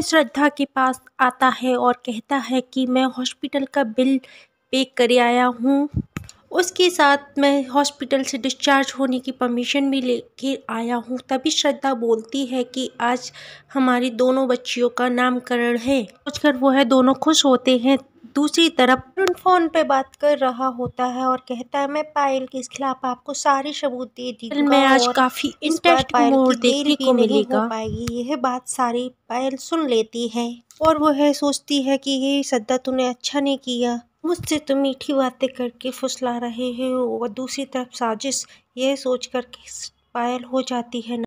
श्रद्धा के पास आता है और कहता है कि मैं हॉस्पिटल का बिल पे कर आया हूँ उसके साथ मैं हॉस्पिटल से डिस्चार्ज होने की परमिशन भी लेके आया हूँ तभी श्रद्धा बोलती है कि आज हमारी दोनों बच्चियों का नामकरण है सोचकर वह दोनों खुश होते हैं दूसरी तरफ अरुण फ़ोन पे बात कर रहा होता है और कहता है मैं पायल के खिलाफ आपको सारे सबूत दे दी मैं आज काफ़ी पायल मोड़ देखने को मिलेगा पाएगी यह बात सारी पायल सुन लेती है और वह सोचती है कि ये सद्दा तूने अच्छा नहीं किया मुझसे तो मीठी बातें करके फुसला रहे हैं और दूसरी तरफ साजिश यह सोच कर पायल हो जाती है